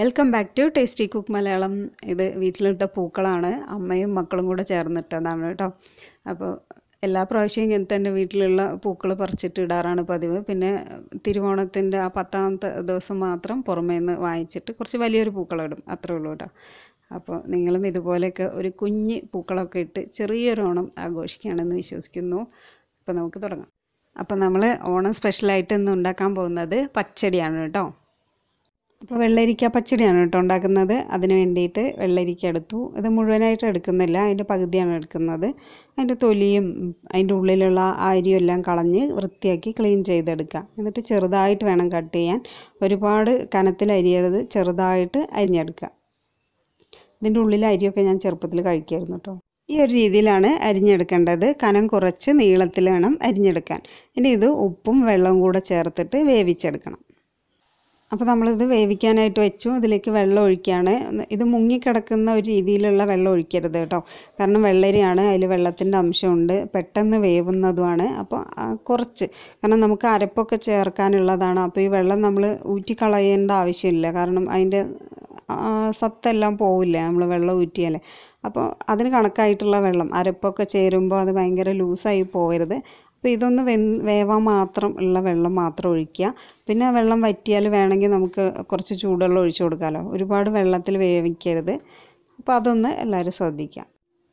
welcome back to tasty cook Malayalam ഇത് വീട്ടിലിട്ട പൂക്കളാണ് അമ്മയും മക്കളും കൂടെ ചേർന്നിട്ടതാണ് കേട്ടോ അപ്പോൾ എല്ലാ പ്രാവശ്യവും ഇങ്ങനെ തന്നെ വീട്ടിലുള്ള പൂക്കൾ പറിച്ചിട്ട് ഇടാറാണ് പതിവ് പിന്നെ തിരുവോണത്തിൻ്റെ ആ പത്താമത്തെ ദിവസം മാത്രം പുറമേ നിന്ന് വാങ്ങിച്ചിട്ട് കുറച്ച് വലിയൊരു പൂക്കളിടും അത്രേ ഉള്ളൂ കേട്ടോ അപ്പോൾ നിങ്ങളും ഇതുപോലെയൊക്കെ ഒരു കുഞ്ഞ് പൂക്കളൊക്കെ ഇട്ട് ചെറിയൊരു ഓണം ആഘോഷിക്കുകയാണെന്ന് വിശ്വസിക്കുന്നു അപ്പോൾ നമുക്ക് തുടങ്ങാം അപ്പോൾ നമ്മൾ ഓണം സ്പെഷ്യലായിട്ട് ഇന്ന് ഉണ്ടാക്കാൻ പോകുന്നത് പച്ചടിയാണ് കേട്ടോ ഇപ്പോൾ വെള്ളരിക്ക പച്ചടിയാണ് കേട്ടോ ഉണ്ടാക്കുന്നത് അതിന് വേണ്ടിയിട്ട് വെള്ളരിക്ക എടുത്തു ഇത് മുഴുവനായിട്ട് എടുക്കുന്നില്ല അതിൻ്റെ പകുതിയാണ് എടുക്കുന്നത് അതിൻ്റെ തൊലിയും അതിൻ്റെ ഉള്ളിലുള്ള അരിയും എല്ലാം കളഞ്ഞ് വൃത്തിയാക്കി ക്ലീൻ ചെയ്തെടുക്കുക എന്നിട്ട് ചെറുതായിട്ട് വേണം കട്ട് ചെയ്യാൻ ഒരുപാട് കനത്തിൽ അരിയരുത് ചെറുതായിട്ട് അരിഞ്ഞെടുക്കുക ഇതിൻ്റെ ഉള്ളിലെ അരിയൊക്കെ ഞാൻ ചെറുപ്പത്തിൽ കഴിക്കായിരുന്നു കേട്ടോ ഈ ഒരു രീതിയിലാണ് അരിഞ്ഞെടുക്കേണ്ടത് കനം കുറച്ച് നീളത്തിൽ വേണം അരിഞ്ഞെടുക്കാൻ ഇനി ഇത് ഉപ്പും വെള്ളവും കൂടെ ചേർത്തിട്ട് വേവിച്ചെടുക്കണം അപ്പോൾ നമ്മളിത് വേവിക്കാനായിട്ട് വെച്ചു ഇതിലേക്ക് വെള്ളം ഒഴിക്കുകയാണ് ഇത് മുങ്ങിക്കിടക്കുന്ന ഒരു രീതിയിലുള്ള വെള്ളം ഒഴിക്കരുത് കേട്ടോ കാരണം വെള്ളരിയാണ് അതിൽ വെള്ളത്തിൻ്റെ അംശമുണ്ട് പെട്ടെന്ന് വേവുന്നതുമാണ് അപ്പോൾ കുറച്ച് കാരണം നമുക്ക് അരപ്പൊക്കെ ചേർക്കാനുള്ളതാണ് അപ്പോൾ ഈ വെള്ളം നമ്മൾ ഊറ്റിക്കളയേണ്ട ആവശ്യമില്ല കാരണം അതിൻ്റെ സത്തെല്ലാം പോവില്ല നമ്മൾ വെള്ളം ഊറ്റിയാലേ അപ്പോൾ അതിന് കണക്കായിട്ടുള്ള വെള്ളം അരപ്പൊക്കെ ചേരുമ്പോൾ അത് ഭയങ്കര ലൂസായി പോകരുത് അപ്പോൾ ഇതൊന്ന് വെ വേവാൻ മാത്രം ഉള്ള വെള്ളം മാത്രം ഒഴിക്കുക പിന്നെ വെള്ളം വറ്റിയാൽ വേണമെങ്കിൽ നമുക്ക് കുറച്ച് ചൂടുവെള്ളം ഒഴിച്ചു കൊടുക്കാമല്ലോ ഒരുപാട് വെള്ളത്തിൽ വേവിക്കരുത് അപ്പോൾ അതൊന്ന് എല്ലാവരും ശ്രദ്ധിക്കുക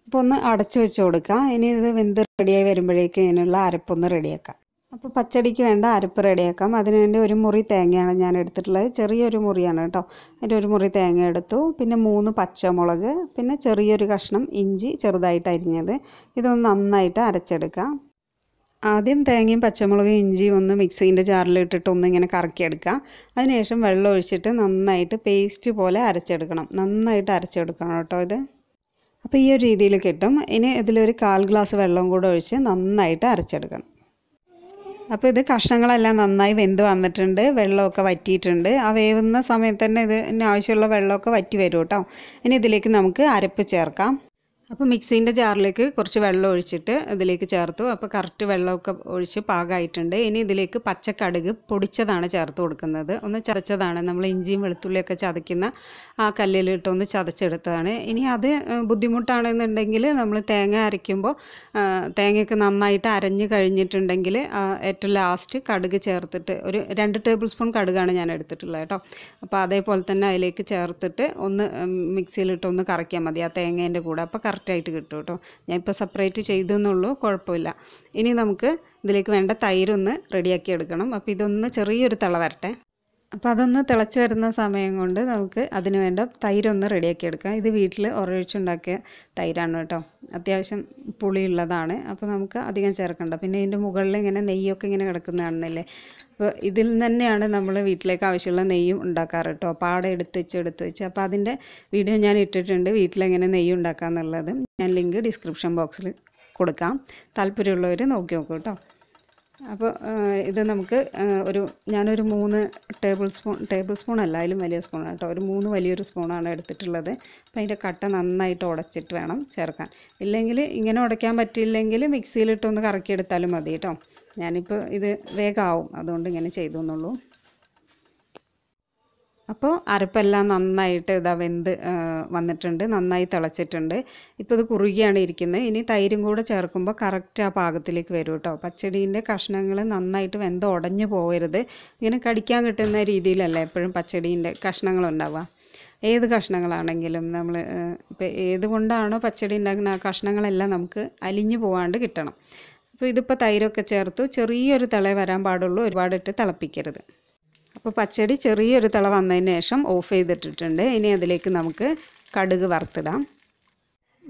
അപ്പോൾ ഒന്ന് അടച്ചു വെച്ച് കൊടുക്കുക ഇനി ഇത് വെന്ത് റെഡിയായി വരുമ്പോഴേക്കും ഇതിനുള്ള അരപ്പൊന്ന് റെഡിയാക്കാം അപ്പോൾ പച്ചടിക്ക് വേണ്ട അരപ്പ് റെഡിയാക്കാം അതിനുവേണ്ടി ഒരു മുറി തേങ്ങയാണ് ഞാൻ എടുത്തിട്ടുള്ളത് ചെറിയൊരു മുറിയാണ് കേട്ടോ അതിൻ്റെ ഒരു മുറി തേങ്ങ എടുത്തു പിന്നെ മൂന്ന് പച്ചമുളക് പിന്നെ ചെറിയൊരു കഷ്ണം ഇഞ്ചി ചെറുതായിട്ട് അരിഞ്ഞത് ഇതൊന്ന് നന്നായിട്ട് അരച്ചെടുക്കാം ആദ്യം തേങ്ങയും പച്ചമുളകും ഇഞ്ചിയും ഒന്ന് മിക്സിൻ്റെ ജാറിലിട്ടിട്ട് ഒന്ന് ഇങ്ങനെ കറക്കിയെടുക്കുക അതിനുശേഷം വെള്ളം ഒഴിച്ചിട്ട് നന്നായിട്ട് പേസ്റ്റ് പോലെ അരച്ചെടുക്കണം നന്നായിട്ട് അരച്ചെടുക്കണം കേട്ടോ ഇത് അപ്പോൾ ഈ ഒരു രീതിയിൽ കിട്ടും ഇനി ഇതിലൊരു കാൽ ഗ്ലാസ് വെള്ളം കൂടെ ഒഴിച്ച് നന്നായിട്ട് അരച്ചെടുക്കണം അപ്പോൾ ഇത് കഷ്ണങ്ങളെല്ലാം നന്നായി വെന്ത് വന്നിട്ടുണ്ട് വെള്ളമൊക്കെ വറ്റിയിട്ടുണ്ട് ആ വേവുന്ന സമയത്ത് തന്നെ ഇതിന് ആവശ്യമുള്ള വെള്ളമൊക്കെ വറ്റി വരും കേട്ടോ ഇനി ഇതിലേക്ക് നമുക്ക് അരപ്പ് ചേർക്കാം അപ്പോൾ മിക്സീൻ്റെ ജാറിലേക്ക് കുറച്ച് വെള്ളം ഒഴിച്ചിട്ട് ഇതിലേക്ക് ചേർത്തു അപ്പോൾ കറക്റ്റ് വെള്ളമൊക്കെ ഒഴിച്ച് പാകമായിട്ടുണ്ട് ഇനി ഇതിലേക്ക് പച്ചക്കടുക് പൊടിച്ചതാണ് ചേർത്ത് കൊടുക്കുന്നത് ഒന്ന് ചതച്ചതാണ് നമ്മൾ ഇഞ്ചിയും വെളുത്തുള്ളിയൊക്കെ ചതയ്ക്കുന്ന ആ കല്ലിലിട്ട് ഒന്ന് ചതച്ചെടുത്തതാണ് ഇനി അത് ബുദ്ധിമുട്ടാണെന്നുണ്ടെങ്കിൽ നമ്മൾ തേങ്ങ അരയ്ക്കുമ്പോൾ തേങ്ങയൊക്കെ നന്നായിട്ട് അരഞ്ഞ് കഴിഞ്ഞിട്ടുണ്ടെങ്കിൽ ഏറ്റവും ലാസ്റ്റ് കടുക് ചേർത്തിട്ട് ഒരു രണ്ട് ടേബിൾ സ്പൂൺ കടുകാണ് ഞാൻ എടുത്തിട്ടുള്ളത് കേട്ടോ അപ്പോൾ അതേപോലെ തന്നെ അതിലേക്ക് ചേർത്തിട്ട് ഒന്ന് മിക്സിയിലിട്ട് ഒന്ന് കറക്കിയാൽ മതി ആ തേങ്ങേൻ്റെ കൂടെ അപ്പോൾ കറക്റ്റായിട്ട് കിട്ടും കേട്ടോ ഞാൻ ഇപ്പോൾ സെപ്പറേറ്റ് ചെയ്തെന്നുള്ളൂ കുഴപ്പമില്ല ഇനി നമുക്ക് ഇതിലേക്ക് വേണ്ട തൈരൊന്ന് റെഡിയാക്കി എടുക്കണം അപ്പോൾ ഇതൊന്ന് ചെറിയൊരു തിള വരട്ടെ അപ്പം അതൊന്ന് തിളച്ച് വരുന്ന സമയം കൊണ്ട് നമുക്ക് അതിന് വേണ്ട തൈരൊന്ന് റെഡിയാക്കി എടുക്കാം ഇത് വീട്ടിൽ ഉറയൊഴിച്ചുണ്ടാക്കിയ തൈരാണ് കേട്ടോ അത്യാവശ്യം പുളിയുള്ളതാണ് അപ്പോൾ നമുക്ക് അധികം ചേർക്കണ്ട പിന്നെ ഇതിൻ്റെ മുകളിൽ ഇങ്ങനെ നെയ്യൊക്കെ ഇങ്ങനെ കിടക്കുന്നതാണെന്നല്ലേ അപ്പോൾ ഇതിൽ തന്നെയാണ് നമ്മൾ വീട്ടിലേക്ക് ആവശ്യമുള്ള നെയ്യും ഉണ്ടാക്കാറ് കേട്ടോ പാടെ എടുത്ത് വെച്ച് എടുത്ത് വെച്ച് അപ്പോൾ അതിൻ്റെ വീഡിയോ ഞാൻ ഇട്ടിട്ടുണ്ട് വീട്ടിലെങ്ങനെ നെയ്യ് ഉണ്ടാക്കുക എന്നുള്ളത് ഞാൻ ലിങ്ക് ഡിസ്ക്രിപ്ഷൻ ബോക്സിൽ കൊടുക്കാം താല്പര്യമുള്ളവർ നോക്കി നോക്കൂ കേട്ടോ അപ്പോൾ ഇത് നമുക്ക് ഒരു ഞാനൊരു മൂന്ന് ടേബിൾ സ്പൂൺ ടേബിൾ സ്പൂൺ അല്ല അതിലും വലിയ സ്പൂണാണ് കേട്ടോ ഒരു മൂന്ന് വലിയൊരു സ്പൂണാണ് എടുത്തിട്ടുള്ളത് അപ്പോൾ അതിൻ്റെ കട്ട നന്നായിട്ട് ഉടച്ചിട്ട് വേണം ചേർക്കാൻ ഇല്ലെങ്കിൽ ഇങ്ങനെ ഉടയ്ക്കാൻ പറ്റില്ലെങ്കിൽ മിക്സിയിലിട്ടൊന്ന് കറക്കിയെടുത്താലും മതി കേട്ടോ ഞാനിപ്പോൾ ഇത് വേഗമാവും അതുകൊണ്ട് ഇങ്ങനെ ചെയ്തു എന്നുള്ളൂ അപ്പോൾ അരപ്പെല്ലാം നന്നായിട്ട് ഇതാ വെന്ത് വന്നിട്ടുണ്ട് നന്നായി തിളച്ചിട്ടുണ്ട് ഇപ്പോൾ ഇത് കുറുകിയാണ് ഇരിക്കുന്നത് ഇനി തൈരും കൂടെ ചേർക്കുമ്പോൾ കറക്റ്റ് ആ പാകത്തിലേക്ക് വരും കേട്ടോ പച്ചടീൻ്റെ കഷ്ണങ്ങൾ നന്നായിട്ട് വെന്ത് ഉടഞ്ഞു പോകരുത് ഇങ്ങനെ കടിക്കാൻ കിട്ടുന്ന രീതിയിലല്ല എപ്പോഴും പച്ചടീൻ്റെ ഉണ്ടാവുക ഏത് കഷ്ണങ്ങളാണെങ്കിലും നമ്മൾ ഇപ്പം ഏത് കൊണ്ടാണോ പച്ചടി ഉണ്ടാക്കുന്ന ആ കഷ്ണങ്ങളെല്ലാം നമുക്ക് അലിഞ്ഞു പോവാണ്ട് കിട്ടണം അപ്പോൾ ഇതിപ്പോൾ തൈരൊക്കെ ചേർത്തു ചെറിയൊരു തിള വരാൻ പാടുള്ളൂ ഒരുപാടിട്ട് തിളപ്പിക്കരുത് അപ്പോൾ പച്ചടി ചെറിയൊരു തിള വന്നതിന് ശേഷം ഓഫ് ചെയ്തിട്ടിട്ടുണ്ട് ഇനി അതിലേക്ക് നമുക്ക് കടുക് വറുത്തിടാം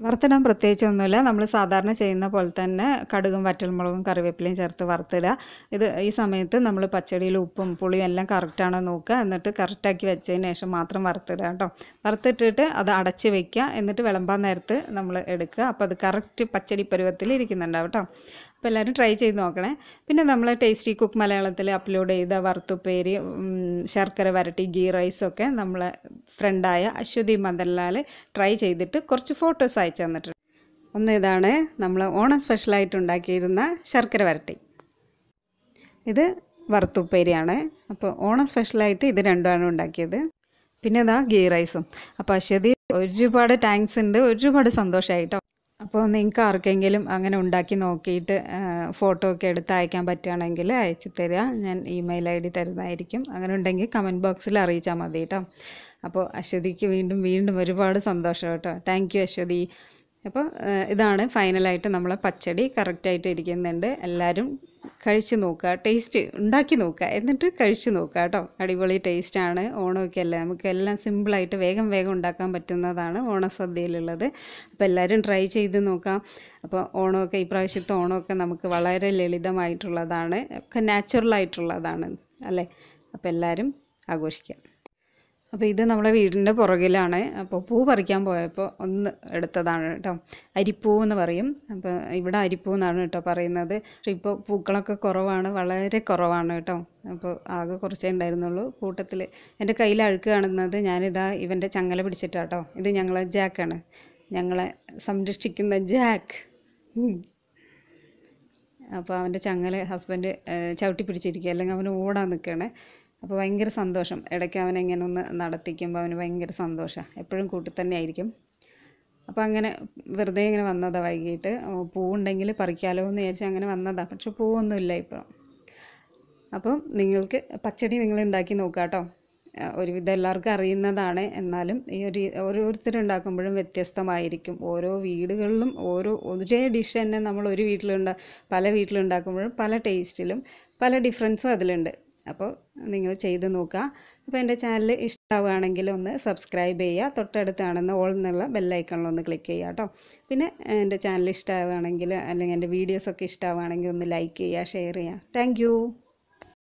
വറുത്തിടാൻ പ്രത്യേകിച്ചൊന്നുമില്ല നമ്മൾ സാധാരണ ചെയ്യുന്ന പോലെ തന്നെ കടുകും വറ്റൽമുളകും കറിവേപ്പിലയും ചേർത്ത് വറുത്തിടുക ഇത് ഈ സമയത്ത് നമ്മൾ പച്ചടിയിൽ ഉപ്പും പുളിയും എല്ലാം കറക്റ്റാണോ നോക്കുക എന്നിട്ട് കറക്റ്റാക്കി വെച്ചതിന് ശേഷം മാത്രം വറുത്തിടുക കേട്ടോ വറുത്തിട്ടിട്ട് അത് അടച്ച് വെക്കുക എന്നിട്ട് വിളമ്പാൻ നേരത്ത് നമ്മൾ എടുക്കുക അപ്പോൾ അത് കറക്റ്റ് പച്ചടി പരുവത്തിൽ ഇരിക്കുന്നുണ്ടാവും കേട്ടോ അപ്പോൾ എല്ലാവരും ട്രൈ ചെയ്ത് നോക്കണേ പിന്നെ നമ്മൾ ടേസ്റ്റി കുക്ക് മലയാളത്തിൽ അപ്ലോഡ് ചെയ്ത വറുത്തുപ്പേരി ശർക്കര വരട്ടി ഗീ റൈസൊക്കെ നമ്മൾ ഫ്രണ്ടായ അശ്വതി മദൻലാൽ ട്രൈ ചെയ്തിട്ട് കുറച്ച് ഫോട്ടോസ് അയച്ചു തന്നിട്ടുണ്ട് ഒന്ന് ഇതാണ് നമ്മൾ ഓണം സ്പെഷ്യലായിട്ട് ഉണ്ടാക്കിയിരുന്ന ശർക്കര വരട്ടി ഇത് വറുത്തുപ്പേരിയാണ് അപ്പോൾ ഓണം സ്പെഷ്യലായിട്ട് ഇത് രണ്ടുമാണ് ഉണ്ടാക്കിയത് പിന്നെ ഇതാ ഗീ റൈസും അപ്പോൾ അശ്വതി ഒരുപാട് താങ്ക്സ് ഉണ്ട് ഒരുപാട് സന്തോഷമായിട്ടോ അപ്പോൾ നിങ്ങൾക്ക് ആർക്കെങ്കിലും അങ്ങനെ ഉണ്ടാക്കി നോക്കിയിട്ട് ഫോട്ടോ ഒക്കെ എടുത്ത് അയക്കാൻ പറ്റുകയാണെങ്കിൽ അയച്ചു തരിക ഞാൻ ഇമെയിൽ ഐ ഡി തരുന്നതായിരിക്കും അങ്ങനെ ഉണ്ടെങ്കിൽ കമൻറ്റ് ബോക്സിൽ അറിയിച്ചാൽ മതി കേട്ടോ അപ്പോൾ അശ്വതിക്ക് വീണ്ടും വീണ്ടും ഒരുപാട് സന്തോഷം കേട്ടോ താങ്ക് യു അശ്വതി അപ്പോൾ ഇതാണ് ഫൈനലായിട്ട് നമ്മളെ പച്ചടി കറക്റ്റായിട്ട് ഇരിക്കുന്നുണ്ട് എല്ലാവരും കഴിച്ച് നോക്കുക ടേസ്റ്റ് ഉണ്ടാക്കി നോക്കുക എന്നിട്ട് കഴിച്ച് നോക്കുക കേട്ടോ അടിപൊളി ടേസ്റ്റാണ് ഓണമൊക്കെ അല്ലേ നമുക്ക് എല്ലാം സിമ്പിളായിട്ട് വേഗം വേഗം ഉണ്ടാക്കാൻ പറ്റുന്നതാണ് ഓണസദ്യയിലുള്ളത് അപ്പോൾ എല്ലാവരും ട്രൈ ചെയ്ത് നോക്കാം അപ്പോൾ ഓണമൊക്കെ ഇപ്രാവശ്യത്തെ ഓണമൊക്കെ നമുക്ക് വളരെ ലളിതമായിട്ടുള്ളതാണ് ഒക്കെ നാച്ചുറലായിട്ടുള്ളതാണ് അല്ലേ അപ്പോൾ എല്ലാവരും ആഘോഷിക്കാം അപ്പോൾ ഇത് നമ്മുടെ വീടിൻ്റെ പുറകിലാണ് അപ്പോൾ പൂ പറിക്കാൻ പോയപ്പോൾ ഒന്ന് എടുത്തതാണ് കേട്ടോ അരിപ്പൂ എന്ന് പറയും അപ്പോൾ ഇവിടെ അരിപ്പൂ എന്നാണ് കേട്ടോ പറയുന്നത് ഇപ്പോൾ പൂക്കളൊക്കെ കുറവാണ് വളരെ കുറവാണ് കേട്ടോ അപ്പോൾ ആകെ കുറച്ചേ ഉണ്ടായിരുന്നുള്ളൂ കൂട്ടത്തിൽ എൻ്റെ കയ്യിൽ അഴുക്ക് കാണുന്നത് ഞാനിതാ ഇവൻ്റെ ചങ്ങല പിടിച്ചിട്ടാട്ടോ ഇത് ഞങ്ങളെ ജാക്കാണ് ഞങ്ങളെ സംരക്ഷിക്കുന്ന ജാക്ക് അപ്പോൾ അവൻ്റെ ചങ്ങല ഹസ്ബൻഡ് ചവിട്ടി പിടിച്ചിരിക്കുക അല്ലെങ്കിൽ അവൻ ഓടാൻ നിൽക്കണേ അപ്പോൾ ഭയങ്കര സന്തോഷം ഇടയ്ക്ക് അവനെ ഇങ്ങനെ ഒന്ന് നടത്തിക്കുമ്പോൾ അവന് ഭയങ്കര സന്തോഷമാണ് എപ്പോഴും കൂട്ടി തന്നെ ആയിരിക്കും അപ്പോൾ അങ്ങനെ വെറുതെ ഇങ്ങനെ വന്നതാണ് വൈകിട്ട് പൂവുണ്ടെങ്കിൽ പറിക്കാലോ എന്ന് വിചാരിച്ച് അങ്ങനെ വന്നതാണ് പക്ഷെ പൂവൊന്നുമില്ല ഇപ്പോൾ അപ്പം നിങ്ങൾക്ക് പച്ചടി നിങ്ങൾ ഉണ്ടാക്കി നോക്കുക കേട്ടോ ഒരുവിധം എല്ലാവർക്കും അറിയുന്നതാണ് എന്നാലും ഈ ഒരു ഓരോരുത്തരുണ്ടാക്കുമ്പോഴും വ്യത്യസ്തമായിരിക്കും ഓരോ വീടുകളിലും ഓരോ ഒരേ ഡിഷ് തന്നെ നമ്മൾ ഒരു വീട്ടിലുണ്ട പല വീട്ടിലുണ്ടാക്കുമ്പോഴും പല ടേസ്റ്റിലും പല ഡിഫറൻസും അതിലുണ്ട് അപ്പോൾ നിങ്ങൾ ചെയ്ത് നോക്കുക അപ്പോൾ എൻ്റെ ചാനൽ ഇഷ്ടമാവുകയാണെങ്കിൽ ഒന്ന് സബ്സ്ക്രൈബ് ചെയ്യുക തൊട്ടടുത്താണെന്ന് ഓൾ എന്നുള്ള ബെല്ലൈക്കണിലൊന്ന് ക്ലിക്ക് ചെയ്യുക കേട്ടോ പിന്നെ എൻ്റെ ചാനൽ ഇഷ്ടമാവുകയാണെങ്കിൽ അല്ലെങ്കിൽ എൻ്റെ വീഡിയോസൊക്കെ ഇഷ്ടമാവുകയാണെങ്കിൽ ഒന്ന് ലൈക്ക് ചെയ്യുക ഷെയർ ചെയ്യുക താങ്ക്